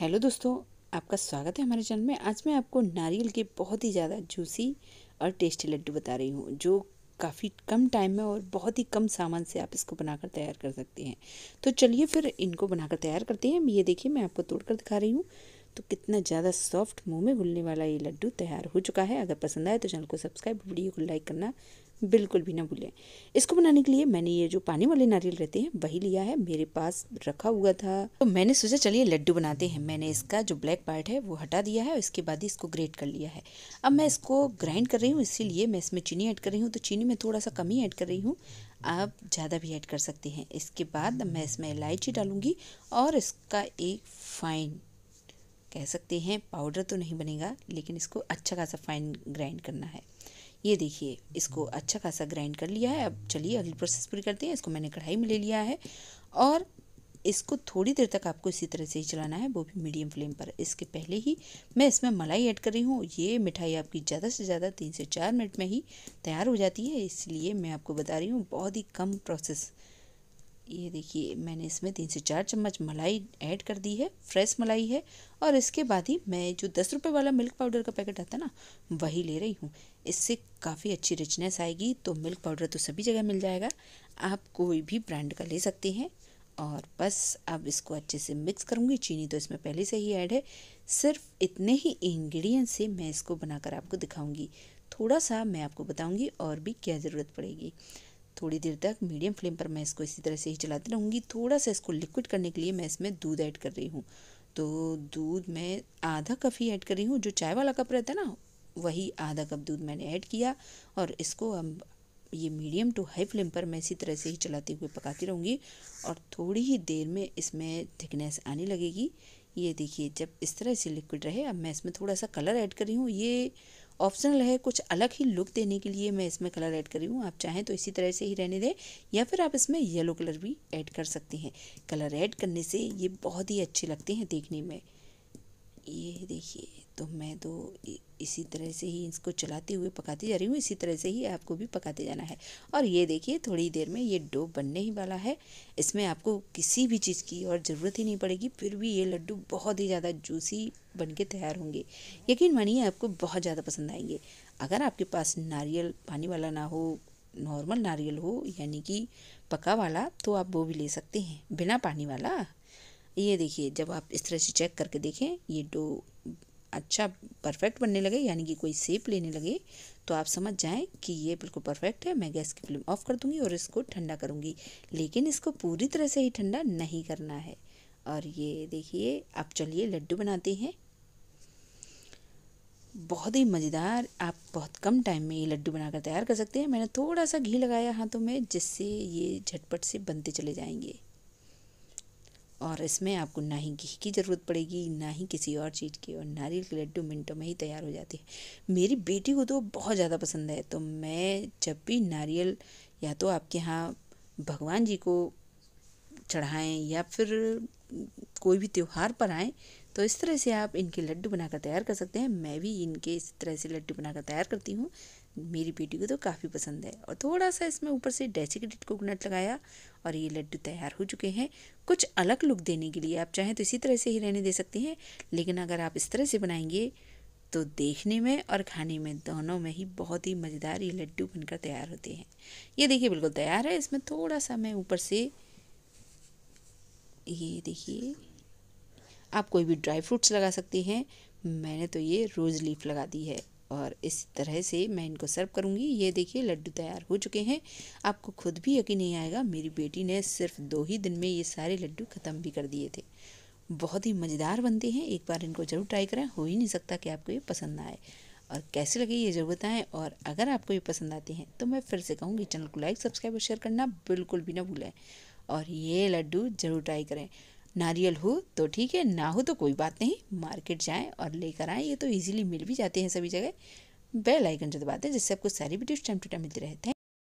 hello दोस्तों आपका स्वागत है हमारे चैनल में आज मैं आपको नारियल के बहुत ही ज़्यादा जूसी और टेस्टी लड्डू बता रही हूँ जो काफ़ी कम टाइम में और बहुत ही कम सामान से आप इसको बनाकर तैयार कर सकते हैं तो चलिए फिर इनको बनाकर तैयार करते हैं ये देखिए मैं आपको तोड़ कर दिखा रही हूँ तो कितना ज़्यादा सॉफ्ट मुंह में घुलने वाला ये लड्डू तैयार हो चुका है अगर पसंद आए तो चैनल को सब्सक्राइब वीडियो को लाइक करना बिल्कुल भी ना भूलें इसको बनाने के लिए मैंने ये जो पानी वाले नारियल रहते हैं वही लिया है मेरे पास रखा हुआ था तो मैंने सोचा चलिए लड्डू बनाते हैं मैंने इसका जो ब्लैक पार्ट है वो हटा दिया है और इसके बाद ही इसको ग्रेट कर लिया है अब मैं इसको ग्राइंड कर रही हूँ इसीलिए मैं इसमें चीनी ऐड कर रही हूँ तो चीनी में थोड़ा सा कम ही ऐड कर रही हूँ आप ज़्यादा भी ऐड कर सकते हैं इसके बाद मैं इसमें इलायची डालूंगी और इसका एक फाइन कह सकते हैं पाउडर तो नहीं बनेगा लेकिन इसको अच्छा खासा फाइन ग्राइंड करना है ये देखिए इसको अच्छा खासा ग्राइंड कर लिया है अब चलिए अगली प्रोसेस पूरी करते हैं इसको मैंने कढ़ाई में ले लिया है और इसको थोड़ी देर तक आपको इसी तरह से ही चलाना है वो भी मीडियम फ्लेम पर इसके पहले ही मैं इसमें मलाई ऐड कर रही हूँ ये मिठाई आपकी ज़्यादा से ज़्यादा तीन से चार मिनट में ही तैयार हो जाती है इसलिए मैं आपको बता रही हूँ बहुत ही कम प्रोसेस ये देखिए मैंने इसमें तीन से चार चम्मच मलाई ऐड कर दी है फ्रेश मलाई है और इसके बाद ही मैं जो दस रुपये वाला मिल्क पाउडर का पैकेट आता है ना वही ले रही हूँ इससे काफ़ी अच्छी रिचनेस आएगी तो मिल्क पाउडर तो सभी जगह मिल जाएगा आप कोई भी ब्रांड का ले सकते हैं और बस अब इसको अच्छे से मिक्स करूँगी चीनी तो इसमें पहले से ही ऐड है सिर्फ इतने ही इन्ग्रीडियंट से मैं इसको बनाकर आपको दिखाऊँगी थोड़ा सा मैं आपको बताऊँगी और भी क्या ज़रूरत पड़ेगी थोड़ी देर तक मीडियम फ्लेम पर मैं इसको इसी तरह से ही चलाती रहूँगी थोड़ा सा इसको लिक्विड करने के लिए मैं इसमें दूध ऐड कर रही हूँ तो दूध मैं आधा कप ही ऐड कर रही हूँ जो चाय वाला कप रहता है ना वही आधा कप दूध मैंने ऐड किया और इसको अब ये मीडियम टू हाई फ्लेम पर मैं इसी तरह से ही चलाते हुए पकाती रहूँगी और थोड़ी ही देर में इसमें थिकनेस आने लगेगी ये देखिए जब इस तरह से लिक्विड रहे अब मैं इसमें थोड़ा सा कलर ऐड कर रही हूँ ये ऑप्शनल है कुछ अलग ही लुक देने के लिए मैं इसमें कलर ऐड कर रही हूँ आप चाहें तो इसी तरह से ही रहने दें या फिर आप इसमें येलो कलर भी ऐड कर सकते हैं कलर ऐड करने से ये बहुत ही अच्छे लगते हैं देखने में ये देखिए तो मैं तो इसी तरह से ही इसको चलाते हुए पकाती जा रही हूँ इसी तरह से ही आपको भी पकाते जाना है और ये देखिए थोड़ी देर में ये डो बनने ही वाला है इसमें आपको किसी भी चीज़ की और ज़रूरत ही नहीं पड़ेगी फिर भी ये लड्डू बहुत ही ज़्यादा जूसी बन के तैयार होंगे यकीन मानिए आपको बहुत ज़्यादा पसंद आएंगे अगर आपके पास नारियल पानी वाला ना हो नॉर्मल नारियल हो यानी कि पका वाला तो आप वो भी ले सकते हैं बिना पानी वाला ये देखिए जब आप इस तरह से चेक करके देखें ये डो अच्छा परफेक्ट बनने लगे यानी कि कोई सेप लेने लगे तो आप समझ जाएं कि ये बिल्कुल परफेक्ट है मैं गैस की फ्लेम ऑफ कर दूंगी और इसको ठंडा करूंगी लेकिन इसको पूरी तरह से ही ठंडा नहीं करना है और ये देखिए आप चलिए लड्डू बनाते हैं बहुत ही मज़ेदार आप बहुत कम टाइम में ये लड्डू बनाकर तैयार कर सकते हैं मैंने थोड़ा सा घी लगाया हाथों में जिससे ये झटपट से बनते चले जाएंगे और इसमें आपको ना ही घी की ज़रूरत पड़ेगी ना ही किसी और चीज़ की और नारियल के लड्डू मिनटों में ही तैयार हो जाते हैं मेरी बेटी को तो बहुत ज़्यादा पसंद है तो मैं जब भी नारियल या तो आपके यहाँ भगवान जी को चढ़ाएं या फिर कोई भी त्यौहार पर आएँ तो इस तरह से आप इनके लड्डू बनाकर तैयार कर सकते हैं मैं भी इनके इस तरह से लड्डू बनाकर तैयार करती हूँ मेरी बेटी को तो काफ़ी पसंद है और थोड़ा सा इसमें ऊपर से डेसिकेटेड कोकोनट लगाया और ये लड्डू तैयार हो चुके हैं कुछ अलग लुक देने के लिए आप चाहें तो इसी तरह से ही रहने दे सकते हैं लेकिन अगर आप इस तरह से बनाएंगे तो देखने में और खाने में दोनों में ही बहुत ही मज़ेदार ये लड्डू बनकर तैयार होते हैं ये देखिए बिल्कुल तैयार है इसमें थोड़ा सा मैं ऊपर से ये देखिए आप कोई भी ड्राई फ्रूट्स लगा सकते हैं मैंने तो ये रोज़ लीफ लगा दी है और इस तरह से मैं इनको सर्व करूँगी ये देखिए लड्डू तैयार हो चुके हैं आपको खुद भी यकीन नहीं आएगा मेरी बेटी ने सिर्फ दो ही दिन में ये सारे लड्डू ख़त्म भी कर दिए थे बहुत ही मज़ेदार बनते हैं एक बार इनको ज़रूर ट्राई करें हो ही नहीं सकता कि आपको ये पसंद ना आए और कैसे लगे ये ज़रूर बताएँ और अगर आपको ये पसंद आते हैं तो मैं फिर से कहूँगी चैनल को लाइक सब्सक्राइब और शेयर करना बिल्कुल भी ना भूलें और ये लड्डू ज़रूर ट्राई करें नारियल हो तो ठीक है ना हो तो कोई बात नहीं मार्केट जाएं और लेकर आए ये तो ईजिली मिल भी जाते हैं सभी जगह बेल आइकन जो दबाते हैं जिससे आपको सारी वीडियोस टाइम टू टाइम मिलते रहते हैं